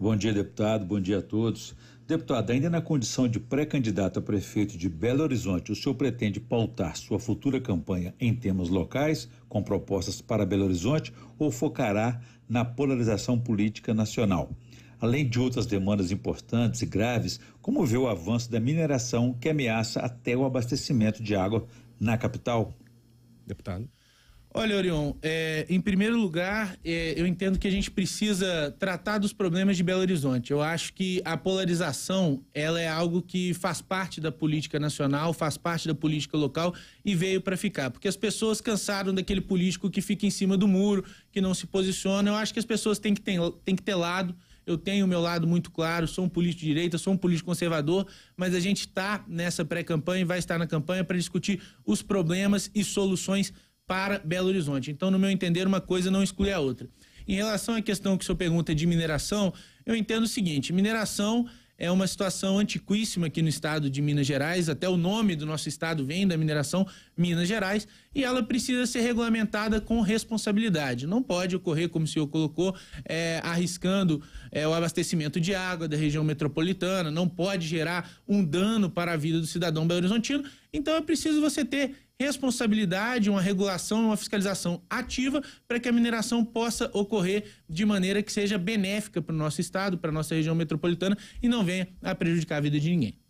Bom dia, deputado. Bom dia a todos. Deputado, ainda na condição de pré-candidato a prefeito de Belo Horizonte, o senhor pretende pautar sua futura campanha em temas locais, com propostas para Belo Horizonte, ou focará na polarização política nacional? Além de outras demandas importantes e graves, como vê o avanço da mineração que ameaça até o abastecimento de água na capital? Deputado. Olha, Orion, é, em primeiro lugar, é, eu entendo que a gente precisa tratar dos problemas de Belo Horizonte. Eu acho que a polarização ela é algo que faz parte da política nacional, faz parte da política local e veio para ficar. Porque as pessoas cansaram daquele político que fica em cima do muro, que não se posiciona. Eu acho que as pessoas têm que ter, têm que ter lado. Eu tenho o meu lado muito claro, sou um político de direita, sou um político conservador, mas a gente está nessa pré-campanha e vai estar na campanha para discutir os problemas e soluções para Belo Horizonte. Então, no meu entender, uma coisa não exclui a outra. Em relação à questão que o senhor pergunta de mineração, eu entendo o seguinte: mineração é uma situação antiquíssima aqui no estado de Minas Gerais, até o nome do nosso estado vem da mineração Minas Gerais, e ela precisa ser regulamentada com responsabilidade. Não pode ocorrer, como o senhor colocou, é, arriscando é, o abastecimento de água da região metropolitana, não pode gerar um dano para a vida do cidadão belo-horizontino, então é preciso você ter responsabilidade, uma regulação, uma fiscalização ativa para que a mineração possa ocorrer de maneira que seja benéfica para o nosso estado, para a nossa região metropolitana e não venha a prejudicar a vida de ninguém.